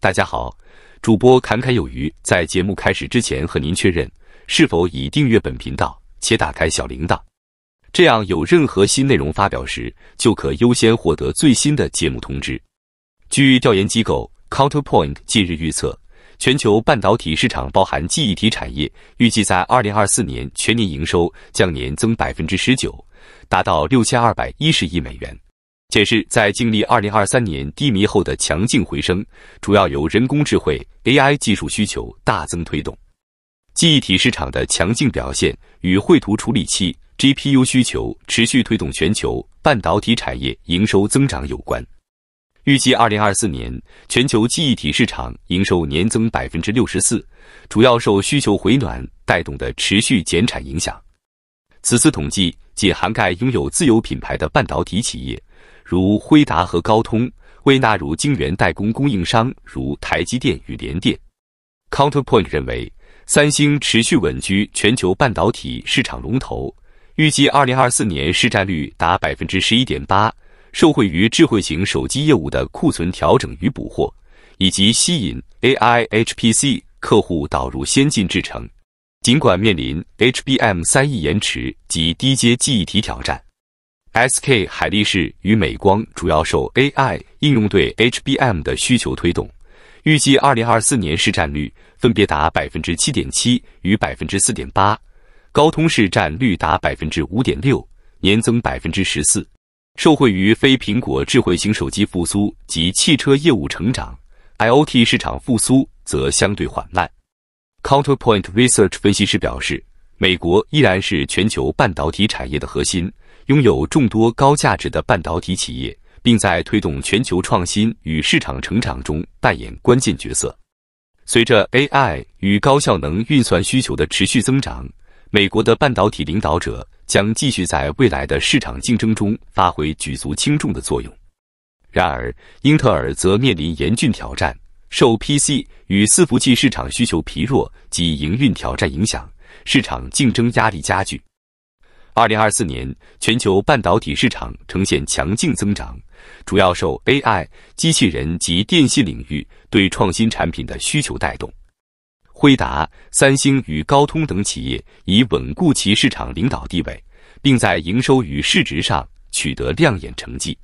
大家好，主播侃侃有余。在节目开始之前，和您确认是否已订阅本频道且打开小铃铛，这样有任何新内容发表时，就可优先获得最新的节目通知。据调研机构 Counterpoint 近日预测，全球半导体市场（包含记忆体产业）预计在二零二四年全年营收将年增百分之十九，达到六千二百一十亿美元。显示，在经历2023年低迷后的强劲回升，主要由人工智慧 AI 技术需求大增推动。记忆体市场的强劲表现与绘图处理器 GPU 需求持续推动全球半导体产业营收增长有关。预计2024年全球记忆体市场营收年增64%，主要受需求回暖带动的持续减产影响。此次统计仅涵盖拥有自有品牌的半导体企业。如辉达和高通未纳入晶圆代工供应商，如台积电与联电。Counterpoint 认为，三星持续稳居全球半导体市场龙头，预计2024年市占率达11.8%，受惠于智慧型手机业务的库存调整与补货，以及吸引 AI HPC 客户导入先进制程。尽管面临 HBM 三 E 延迟及低阶记忆体挑战。SK 海力士与美光主要受 AI 应用对 HBM 的需求推动，预计二零二四年市占率分别达百分之七点七与百分之四点八，高通市占率达百分之五点六，年增百分之十四。受惠于非苹果智慧型手机复苏及汽车业务成长，IoT 市场复苏则相对缓慢。Counterpoint Research 分析师表示，美国依然是全球半导体产业的核心。拥有众多高价值的半导体企业，并在推动全球创新与市场成长中扮演关键角色。随着 AI 与高效能运算需求的持续增长，美国的半导体领导者将继续在未来的市场竞争中发挥举足轻重的作用。然而，英特尔则面临严峻挑战，受 PC 与伺服器市场需求疲弱及营运挑战影响，市场竞争压力加剧。二零二四年，全球半导体市场呈现强劲增长，主要受 AI、机器人及电信领域对创新产品的需求带动。辉达、三星与高通等企业已稳固其市场领导地位，并在营收与市值上取得亮眼成绩。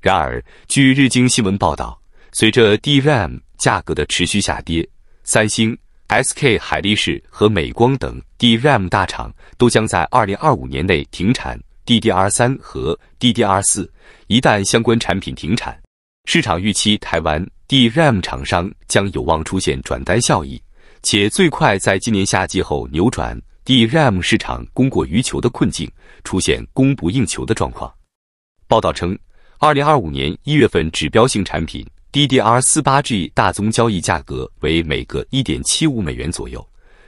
然而，据日经新闻报道，随着 DRAM 价格的持续下跌，三星。SK 海力士和美光等 DRAM 大厂都将在2025年内停产 DDR3 和 DDR4。一旦相关产品停产，市场预期台湾 DRAM 厂商将有望出现转单效益，且最快在今年夏季后扭转 DRAM 市场供过于求的困境，出现供不应求的状况。报道称，2025年1月份指标性产品。DDR 四八 G 大宗交易价格为每个一点七五美元左右，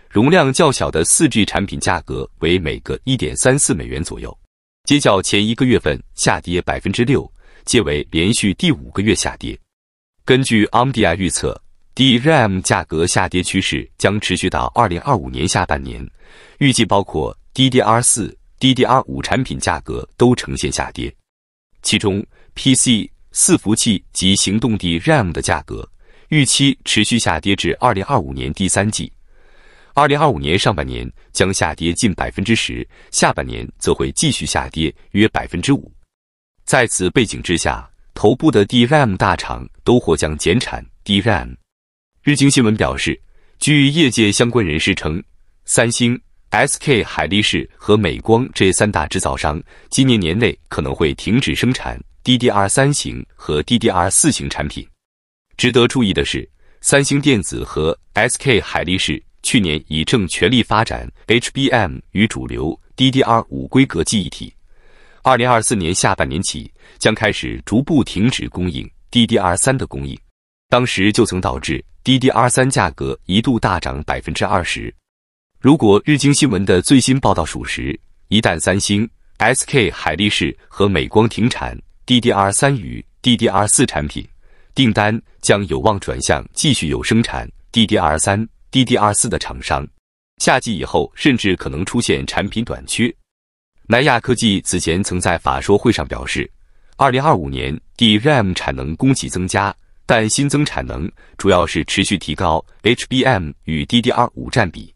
容量较小的四 G 产品价格为每个一点三四美元左右。相较前一个月份下跌百分之六，皆为连续第五个月下跌。根据 AMD 预测，DRAM 价格下跌趋势将持续到二零二五年下半年，预计包括 DDR 四、DDR 五产品价格都呈现下跌，其中 PC。伺服器及行动地 RAM 的价格预期持续下跌至二零二五年第三季，二零二五年上半年将下跌近百分之十，下半年则会继续下跌约百分之五。在此背景之下，头部的 DRAM 大厂都或将减产 DRAM。日经新闻表示，据业界相关人士称，三星、SK 海力士和美光这三大制造商今年年内可能会停止生产。DDR 三型和 DDR 四型产品。值得注意的是，三星电子和 SK 海力士去年已正全力发展 HBM 与主流 DDR 五规格记忆体。二零二四年下半年起，将开始逐步停止供应 DDR 三的供应。当时就曾导致 DDR 三价格一度大涨百分之二十。如果日经新闻的最新报道属实，一旦三星、SK 海力士和美光停产，DDR 三与 DDR 四产品订单将有望转向继续有生产 DDR 三、DDR 四的厂商。夏季以后甚至可能出现产品短缺。南亚科技此前曾在法说会上表示，二零二五年 DRAM 产能供给增加，但新增产能主要是持续提高 HBM 与 DDR 五占比，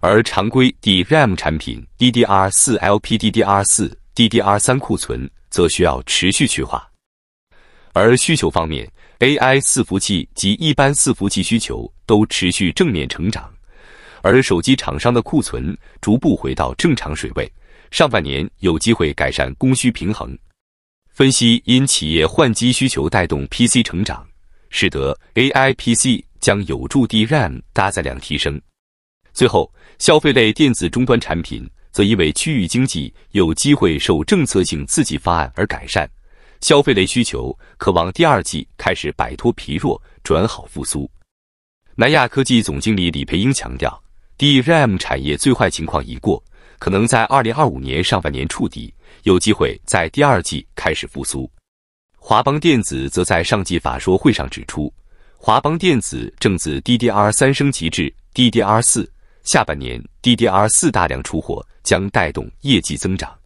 而常规 DRAM 产品 DDR 四、LPDDR 四、DDR 三库存。则需要持续去化，而需求方面，AI 四服器及一般四服器需求都持续正面成长，而手机厂商的库存逐步回到正常水位，上半年有机会改善供需平衡。分析因企业换机需求带动 PC 成长，使得 AI PC 将有助 DRAM 搭载量提升。最后，消费类电子终端产品。则因为区域经济有机会受政策性刺激方案而改善，消费类需求渴望第二季开始摆脱疲弱转好复苏。南亚科技总经理李培英强调，DRAM 产业最坏情况已过，可能在二零二五年上半年触底，有机会在第二季开始复苏。华邦电子则在上季法说会上指出，华邦电子正自 DDR 三升级至 DDR 四，下半年 DDR 四大量出货。将带动业绩增长，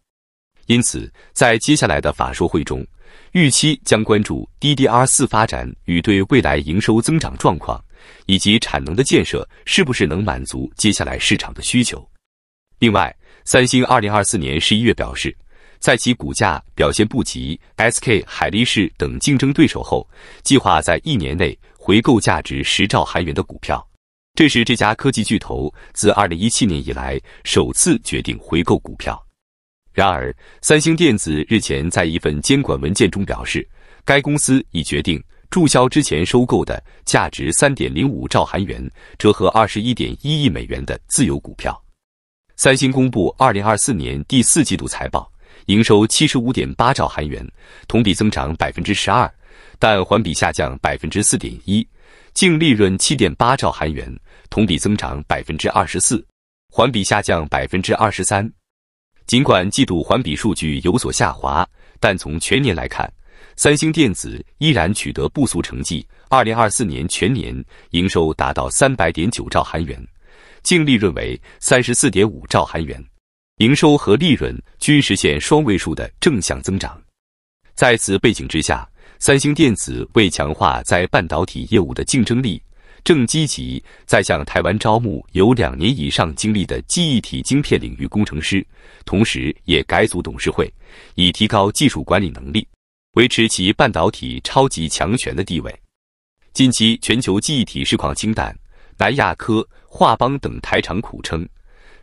因此在接下来的法说会中，预期将关注 DDR 四发展与对未来营收增长状况，以及产能的建设是不是能满足接下来市场的需求。另外，三星二零二四年十一月表示，在其股价表现不及 SK 海力士等竞争对手后，计划在一年内回购价值十兆韩元的股票。这是这家科技巨头自二零一七年以来首次决定回购股票。然而，三星电子日前在一份监管文件中表示，该公司已决定注销之前收购的价值三点零五兆韩元（折合二十一点一亿美元）的自由股票。三星公布二零二四年第四季度财报，营收七十五点八兆韩元，同比增长百分之十二，但环比下降百分之四点一。净利润七点八兆韩元，同比增长百分之二十四，环比下降百分之二十三。尽管季度环比数据有所下滑，但从全年来看，三星电子依然取得不俗成绩。二零二四年全年营收达到三百点九兆韩元，净利润为三十四点五兆韩元，营收和利润均实现双位数的正向增长。在此背景之下。三星电子为强化在半导体业务的竞争力，正积极在向台湾招募有两年以上经历的记忆体晶片领域工程师，同时也改组董事会，以提高技术管理能力，维持其半导体超级强权的地位。近期全球记忆体市况清淡，南亚科、华邦等台厂苦撑，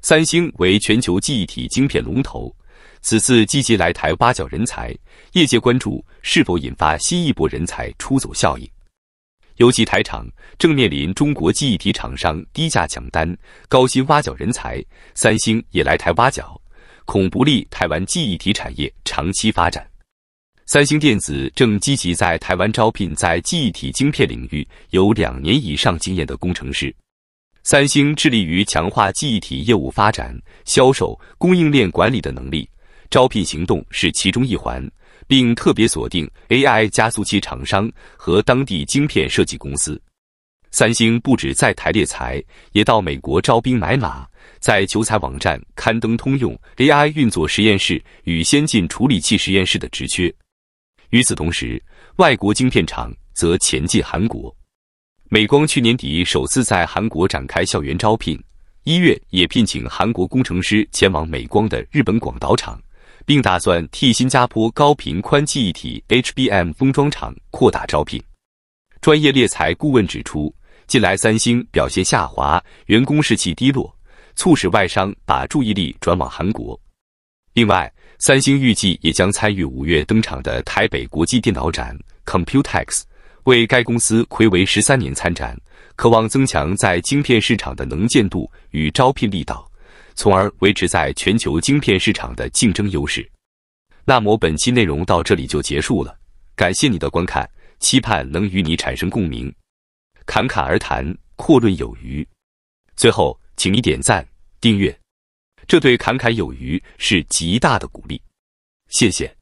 三星为全球记忆体晶片龙头。此次积极来台挖角人才，业界关注是否引发新一波人才出走效应。尤其台厂正面临中国记忆体厂商低价抢单、高薪挖角人才，三星也来台挖角，恐不利台湾记忆体产业长期发展。三星电子正积极在台湾招聘在记忆体晶片领域有两年以上经验的工程师。三星致力于强化记忆体业务发展、销售、供应链管理的能力，招聘行动是其中一环，并特别锁定 AI 加速器厂商和当地晶片设计公司。三星不止在台列才，也到美国招兵买马，在求才网站刊登通用 AI 运作实验室与先进处理器实验室的职缺。与此同时，外国晶片厂则前进韩国。美光去年底首次在韩国展开校园招聘，一月也聘请韩国工程师前往美光的日本广岛厂，并打算替新加坡高频宽记忆体 HBM 封装厂扩大招聘。专业猎才顾问指出，近来三星表现下滑，员工士气低落，促使外商把注意力转往韩国。另外，三星预计也将参与五月登场的台北国际电脑展 Computex。为该公司暌违十三年参展，渴望增强在晶片市场的能见度与招聘力道，从而维持在全球晶片市场的竞争优势。那么本期内容到这里就结束了，感谢你的观看，期盼能与你产生共鸣。侃侃而谈，阔论有余。最后，请你点赞、订阅，这对侃侃有余是极大的鼓励。谢谢。